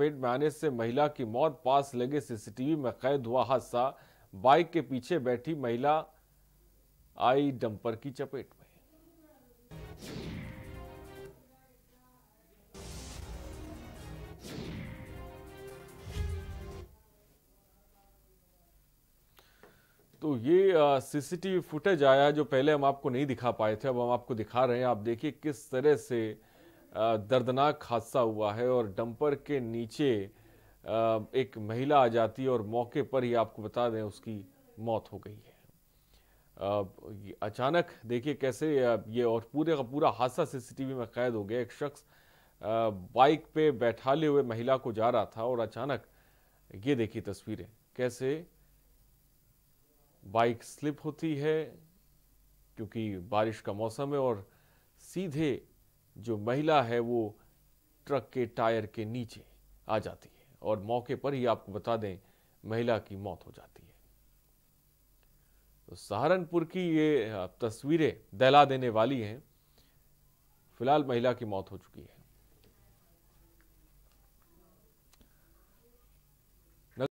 चपेट में आने से महिला की मौत पास लगे सीसीटीवी में कैद हुआ हादसा बाइक के पीछे बैठी महिला आई डंपर की चपेट में तो ये सीसीटीवी फुटेज आया जो पहले हम आपको नहीं दिखा पाए थे अब हम आपको दिखा रहे हैं आप देखिए किस तरह से दर्दनाक हादसा हुआ है और डंपर के नीचे एक महिला आ जाती है और मौके पर ही आपको बता दें उसकी मौत हो गई है अचानक देखिए कैसे ये और पूरे का पूरा हादसा सीसीटीवी में कैद हो गया एक शख्स बाइक पे बैठा ले हुए महिला को जा रहा था और अचानक ये देखिए तस्वीरें कैसे बाइक स्लिप होती है क्योंकि बारिश का मौसम है और सीधे जो महिला है वो ट्रक के टायर के नीचे आ जाती है और मौके पर ही आपको बता दें महिला की मौत हो जाती है तो सहारनपुर की ये तस्वीरें दहला देने वाली हैं फिलहाल महिला की मौत हो चुकी है